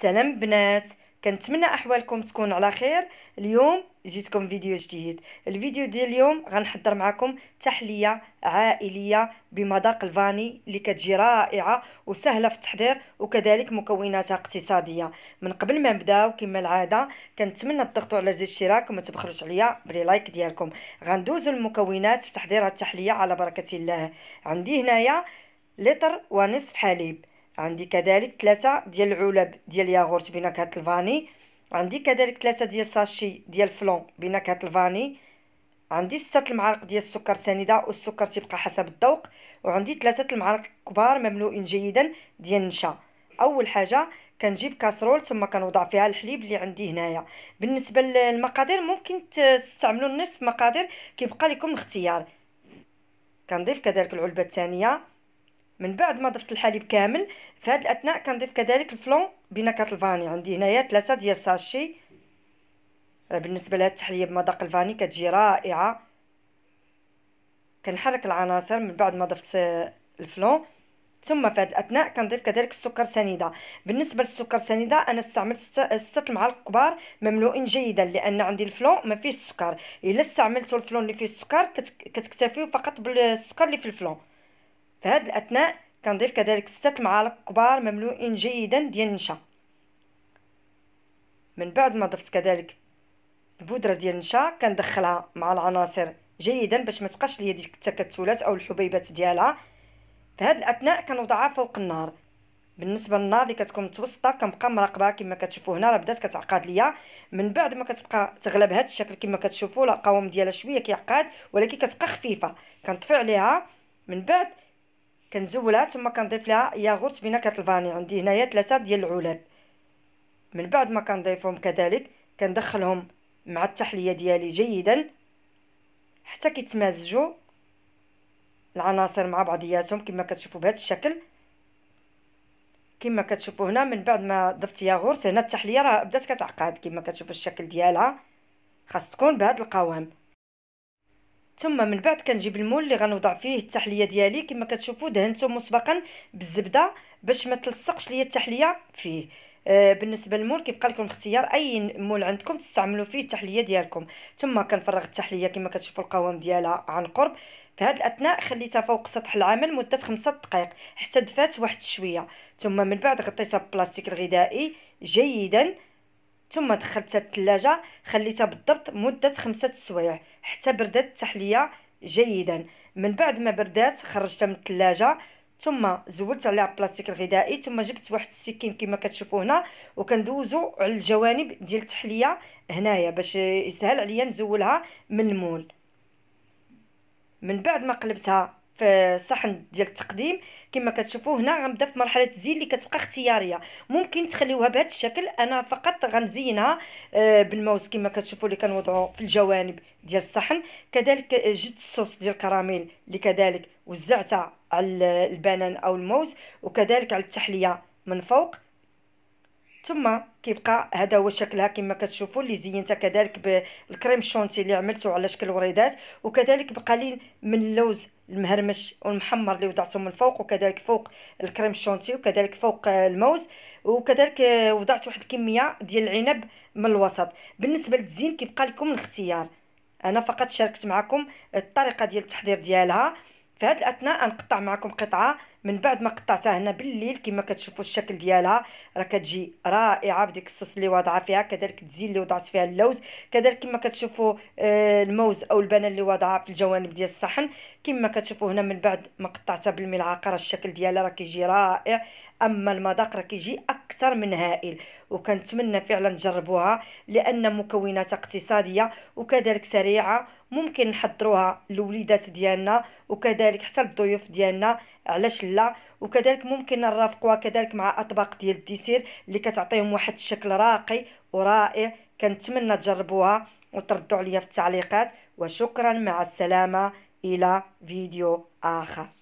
سلام بنات كنتمنى احوالكم تكون على خير اليوم جيتكم فيديو جديد الفيديو ديال اليوم غنحضر معكم تحليه عائليه بمذاق الفاني اللي كتجي رائعه وسهله في التحضير وكذلك مكوناتها اقتصاديه من قبل ما نبداو كما العاده كنتمنى تضغطوا على زر الاشتراك وما تبخلوش عليا بلي لايك ديالكم غندوزوا المكونات في تحضير التحليه على بركه الله عندي هنايا لتر ونصف حليب عندي كذلك ثلاثة ديال العلب ديال ياغورت بنكهة الفاني عندي كذلك ثلاثة ديال ساشي ديال فلون بنكهة الفاني عندي ستة المعالق ديال السكر سنيدة والسكر تيبقى حسب الذوق وعندي ثلاثة المعالق كبار مملوئين جيدا ديال النشا اول حاجة كنجيب كاسرول ثم كنوضع فيها الحليب اللي عندي هنايا بالنسبه للمقادير ممكن تستعملوا النصف مقادير كيبقى لكم الاختيار كنضيف كذلك العلبه الثانيه من بعد ما ضفت الحليب كامل في هذه الاثناء كنضيف كذلك الفلون بنكهه الفاني عندي هنايا ثلاثه ديال الساشي راه بالنسبه لهاد التحليه بمذاق الفاني كتجي رائعه كنحرك العناصر من بعد ما ضفت آه، الفلون ثم في هذه الاثناء كنضيف كذلك السكر سنيده بالنسبه للسكر سنيده انا استعملت ستة آه، معالق كبار مملوئين جيدا لان عندي الفلون ما فيه السكر الا استعملت الفلون اللي فيه السكر كتكتفيو فقط بالسكر اللي في الفلون في هذه الأثناء كنضيف كذلك ستة معالق كبار مملوئين جيدا ديال النشا من بعد ما ضفت كذلك البودره ديال النشا كندخلها مع العناصر جيدا باش ما تبقاش ليا ديك التكتلات او الحبيبات ديالها في هذه الاثناء كنوضعها فوق النار بالنسبه للنار اللي كتكون متوسطه كنبقى مراقبه كما كتشوفوا هنا راه بدات كتعقد ليا من بعد ما كتبقى تغلب هذا الشكل كما كتشوفوا القوام ديالها شويه كيعقد ولكن كتبقى خفيفه كنطفي عليها من بعد كنزولها ثم كنضيف لها ياغورت بنكهه الفاني عندي هنايا ثلاثه ديال العلب من بعد ما كنضيفهم كذلك كندخلهم مع التحليه ديالي جيدا حتى كيتمازجوا العناصر مع بعضياتهم كما كتشوفوا بهذا الشكل كما كتشوفوا هنا من بعد ما ضفت ياغورت هنا التحليه راه بدات كتعقد كما كتشوفوا الشكل ديالها خاص تكون بهذا القوام ثم من بعد كنجيب المول اللي غنوضع فيه التحليه ديالي كما كتشوفوا دهنته مسبقا بالزبده باش ما تلصقش ليا التحليه فيه آه، بالنسبه للمول كيبقى لكم اختيار اي مول عندكم تستعملوا فيه التحليه ديالكم ثم كنفرغ التحليه كما كتشوفوا القوام ديالها عن قرب في هذه الاثناء خليتها فوق سطح العمل مده خمسة دقائق حتى دفات واحد شويه ثم من بعد غطيتها ببلاستيك الغذائي جيدا ثم دخلتها الثلاجة خليتها بالضبط مدة خمسة سوايع حتى بردات التحلية جيدا من بعد ما بردات خرجتها من الثلاجة ثم زولت عليها البلاستيك الغذائي ثم جبت واحد السكين كما كتشوفوا هنا وكندوزو على الجوانب ديال التحليه هنايا باش يسهل عليا نزولها من المول من بعد ما قلبتها في الصحن ديال التقديم كما كتشوفوا هنا غنبدا في مرحله الزين اللي كتبقى اختياريه ممكن تخليوها بهذا الشكل انا فقط غنزينها آه، بالموز كما كتشوفوا اللي كنوضعوا في الجوانب ديال الصحن كذلك آه، جد الصوص ديال الكراميل اللي كذلك وزعتها على البنان او الموز وكذلك على التحليه من فوق ثم كيبقى هذا هو شكلها كما كتشوفوا اللي زينتها كذلك بالكريم شونتي اللي عملته على شكل وريدات وكذلك بقليل من اللوز المهرمش والمحمر اللي وضعته من فوق وكذلك فوق الكريم شونتي وكذلك فوق الموز وكذلك وضعت واحد الكميه ديال العنب من الوسط بالنسبه للتزيين كيبقى لكم الاختيار انا فقط شاركت معكم الطريقه ديال التحضير ديالها في هاد الاثناء نقطع معكم قطعه من بعد ما قطعتها هنا بالليل كما كتشوفوا الشكل ديالها راه كتجي رائعه بديك الصوص اللي واضعه فيها كذلك التزيين اللي وضعت فيها اللوز كذلك كما كتشوفوا آه، الموز او البنان اللي واضعه في الجوانب ديال الصحن كما كتشوفوا هنا من بعد ما قطعتها بالملعقه راه الشكل ديالها راه كيجي رائع اما المذاق راه كيجي اكثر من هائل وكنتمنى فعلا تجربوها لان مكوناتها اقتصاديه وكذلك سريعه ممكن نحضروها للوليدات ديالنا وكذلك حتى للضيوف ديالنا علاش لا وكذلك ممكن نرافقوها كذلك مع اطباق ديال الديسير اللي كتعطيهم واحد الشكل راقي ورائع كنتمنى تجربوها وتردوا عليا في التعليقات وشكرا مع السلامه الى فيديو اخر